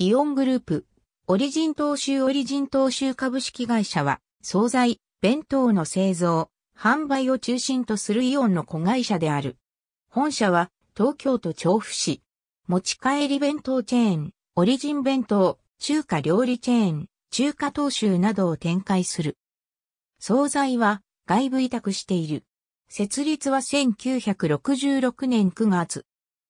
イオングループ、オリジン東州オリジン東州株式会社は、惣菜、弁当の製造、販売を中心とするイオンの子会社である。本社は、東京都調布市。持ち帰り弁当チェーン、オリジン弁当、中華料理チェーン、中華東州などを展開する。惣菜は外部委託している。設立は1966年9月。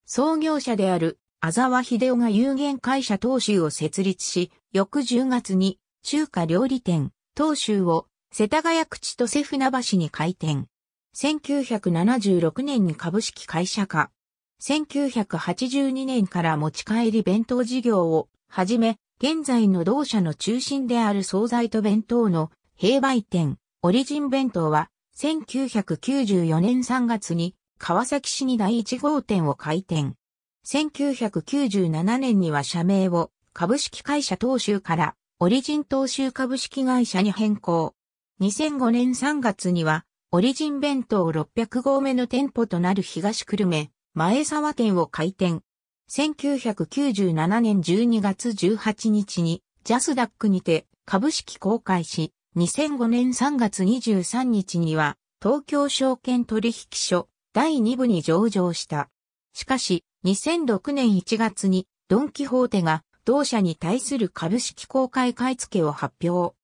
創業者であるあざわ秀夫が有限会社東州を設立し、翌10月に中華料理店東州を世田谷口と瀬船橋に開店。1976年に株式会社化。1982年から持ち帰り弁当事業をはじめ、現在の同社の中心である惣菜と弁当の平売店、オリジン弁当は、1994年3月に川崎市に第1号店を開店。1997年には社名を株式会社東州からオリジン東州株式会社に変更。2005年3月にはオリジン弁当600号目の店舗となる東久留米前沢店を開店。1997年12月18日にジャスダックにて株式公開し、2005年3月23日には東京証券取引所第2部に上場した。しかし、2006年1月にドン・キホーテが同社に対する株式公開買付を発表。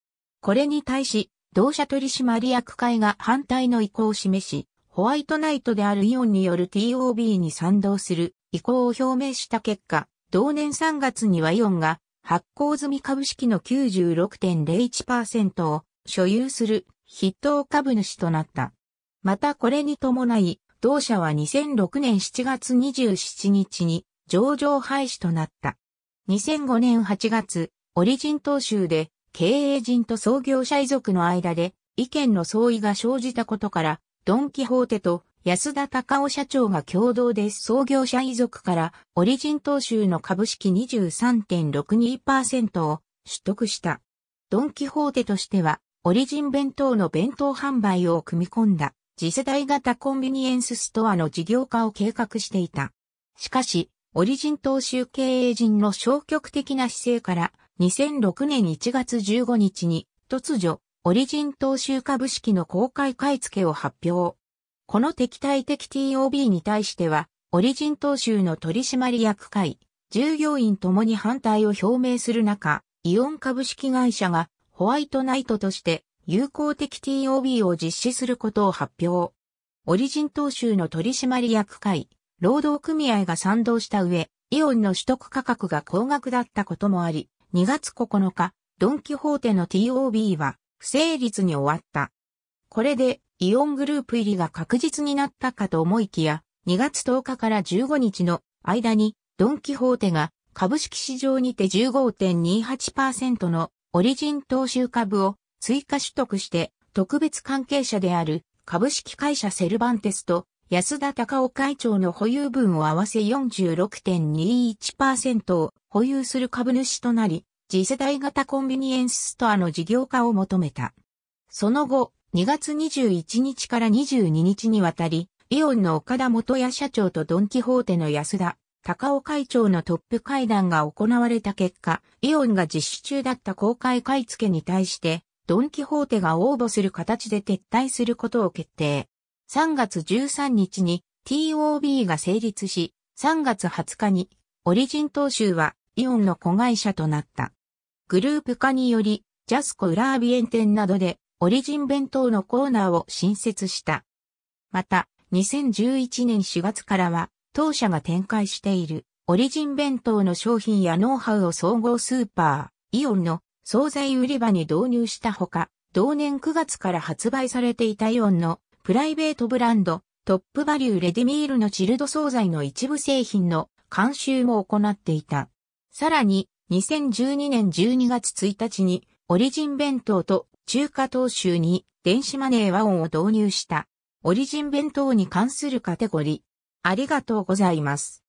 これに対し、同社取締役会が反対の意向を示し、ホワイトナイトであるイオンによる TOB に賛同する意向を表明した結果、同年3月にはイオンが発行済み株式の96.01%を所有する筆頭株主となった。またこれに伴い、同社は2006年7月27日に上場廃止となった。2005年8月、オリジン投州で経営陣と創業者遺族の間で意見の相違が生じたことから、ドン・キホーテと安田隆夫社長が共同で創業者遺族からオリジン投州の株式23.62%を取得した。ドン・キホーテとしては、オリジン弁当の弁当販売を組み込んだ。次世代型コンビニエンスストアの事業化を計画していた。しかし、オリジン投資経営陣の消極的な姿勢から、2006年1月15日に、突如、オリジン投資株式の公開買い付けを発表。この敵対的 TOB に対しては、オリジン投資の取締役会、従業員ともに反対を表明する中、イオン株式会社がホワイトナイトとして有効的 TOB を実施することを発表。オリジン投手の取締役会、労働組合が賛同した上、イオンの取得価格が高額だったこともあり、2月9日、ドンキホーテの TOB は不成立に終わった。これでイオングループ入りが確実になったかと思いきや、2月10日から15日の間にドンキホーテが株式市場にて15.28%のオリジン投資株を追加取得して特別関係者である株式会社セルバンテスと安田隆夫会長の保有分を合わせ46.21%を保有する株主となり、次世代型コンビニエンスストアの事業化を求めた。その後、2月21日から22日にわたり、イオンの岡田元也社長とドンキホーテの安田、高尾会長のトップ会談が行われた結果、イオンが実施中だった公開買い付けに対して、ドン・キホーテが応募する形で撤退することを決定。3月13日に TOB が成立し、3月20日にオリジン当州はイオンの子会社となった。グループ化により、ジャスコ裏アビエン店などでオリジン弁当のコーナーを新設した。また、2011年4月からは、当社が展開しているオリジン弁当の商品やノウハウを総合スーパー、イオンの惣菜売り場に導入したほか、同年9月から発売されていたイオンのプライベートブランドトップバリューレディミールのチルド惣菜の一部製品の監修も行っていた。さらに2012年12月1日にオリジン弁当と中華投州に電子マネー和音を導入した。オリジン弁当に関するカテゴリー。ありがとうございます。